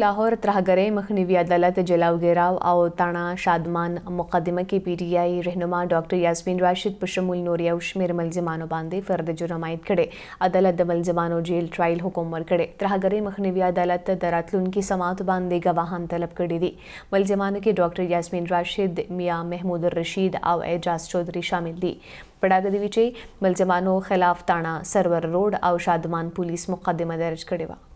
لاهور ترهګرۍ مخنیوي عدالت جلاو ګیراو او تاڼه شادمان مقدمه کې پی ټی آی رهنما ډاکټر یاسمین راشد په شمول نور یو شمیر ملزمانو باندې فرد جرم عاید کړي عدالت د ملزمانو جیل ټرایل حکم ورکړي ترهګرۍ مخنیوي عدالت د راتلونکي سماعت باندې ګواهان طلب کړي دي ملزمانو کې ډاکټر یاسمین راشد میاں محمود الرشید او اعجاز چودھری شامل دي پړاګ دی چې ملزمانو خلاف تاڼه سرور روډ او شادمان پولیس مقدمه درج کړي وه